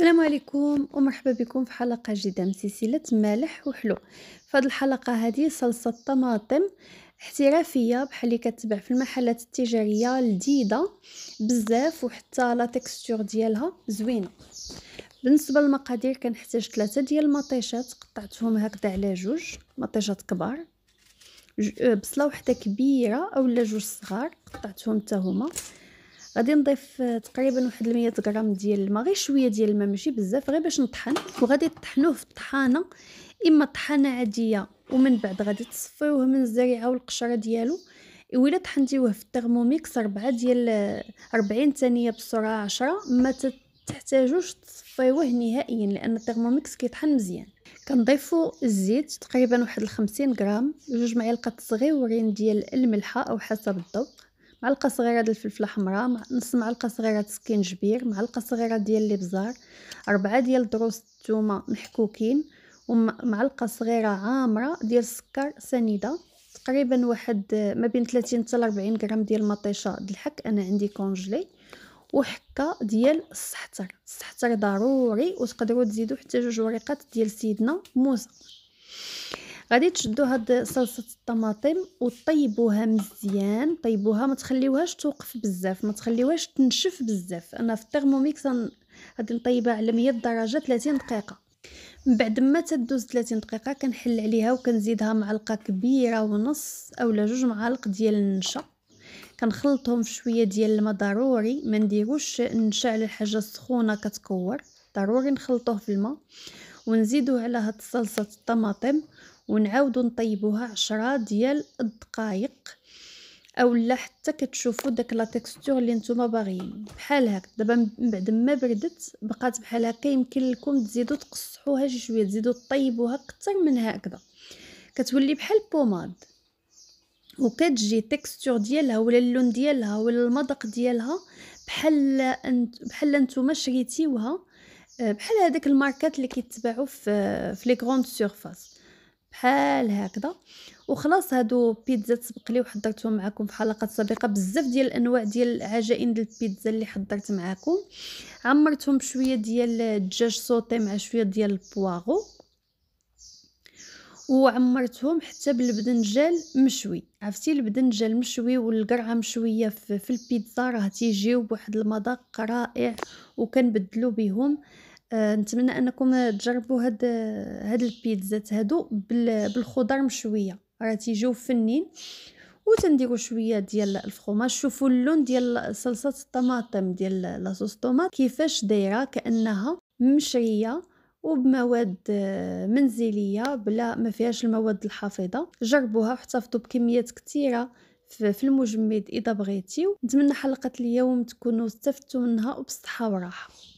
السلام عليكم ومرحبا بكم في حلقه جديده من سلسله مالح وحلو في هذه الحلقه هذه صلصه طماطم احترافيه بحال اللي كتباع في المحلات التجاريه لذيذه بزاف وحتى لا تكستور ديالها زوينه بالنسبه للمقادير كنحتاج ثلاثه ديال المطيشات قطعتهم هكذا على جوج مطيشات كبار بصله وحده كبيره اولا جوج صغار قطعتهم حتى هما غادي نضيف تقريبا واحد 100 غرام ديال الماء غير شويه ديال الماء ماشي بزاف غير باش نطحن وغادي طحنوه في الطحانه اما طحانه عاديه ومن بعد غادي تصفيوه من الزريعه والقشره ديالو الى طحنتيوه في الترموميكس 4 ديال 40 ثانيه بسرعه 10 ما تحتاجوش تصفيوه نهائيا لان الترموميكس كيطحن مزيان كنضيفوا الزيت تقريبا واحد 50 غرام جوج معالق صغيورين ديال الملحه او حسب الذوق معلقه صغيره ديال الفلفل حمراء نص معلقه صغيره سكينجبير معلقه صغيره ديال الابزار أربعة ديال دروس الثومه محكوكين ومعلقه صغيره عامره ديال السكر سنيده تقريبا واحد ما بين 30 حتى 40 غرام ديال المطيشه د الحك انا عندي كونجلي وحكه ديال الصحتر الصحتر ضروري وتقدروا تزيدوا حتى جوج ورقات ديال سيدنا موسى غادي تشدوا هاد صلصه الطماطم وطيبوها مزيان طيبوها ما تخليوهاش توقف بزاف ما تخليوهاش تنشف بزاف انا في الترموميكس غادي نطيبها على 100 درجه 30 دقيقه من بعد ما تدوز 30 دقيقه كنحل عليها وكنزيدها معلقه كبيره ونص اولا جوج معالق ديال النشا كنخلطهم في شويه ديال الماء ضروري ما نديروش النشا على حاجه سخونه كتكور ضروري نخلطوه في الماء ونزيدوه على هاد صلصه الطماطم ونعاودو نطيبوها عشرة ديال الدقائق او لا حتى كتشوفوا داك لا تيكستور اللي نتوما باغيين بحال هكا دابا من بعد ما بردت بقات بحال هكا يمكن لكم تزيدوا تقصحوها شي شويه تزيدوا طيبوها اكثر من هكذا كتولي بحال بوماد وكتجي تيكستور ديالها ولا اللون ديالها ولا المذاق ديالها بحال انت بحال نتوما شريتيوها آه، بحال هذاك الماركات اللي كيتباعوا في في لي غروند سيرفاس بحال هكذا وخلاص هادو بيتزا تسبقلي وحضرتهم معكم في حلقات سابقه بزاف ديال الانواع ديال العجائن ديال البيتزا اللي حضرت معكم عمرتهم بشويه ديال الدجاج سوتي مع شويه ديال البواغو وعمرتهم حتى بالبدنجال مشوي عرفتي البدنجال مشوي والقرعه مشويه في, في البيتزا راه تيجيو بواحد المذاق رائع وكنبدلو بهم آه آه، نتمنى انكم تجربوا هاد هاد البيتزات هادو بالخضر مشويه راه تيجيو فنين وتنديروا شويه ديال الفرماج شوفوا اللون ديال صلصه الطماطم ديال لاصوص طوماط كيفاش دايره كانها مشريه وبمواد آه، منزليه بلا ما فيهاش المواد الحافظه جربوها واحتفظوا بكميات كثيره في المجمد اذا بغيتيو نتمنى حلقه اليوم تكونوا استفدتوا منها وبالصحه وراحه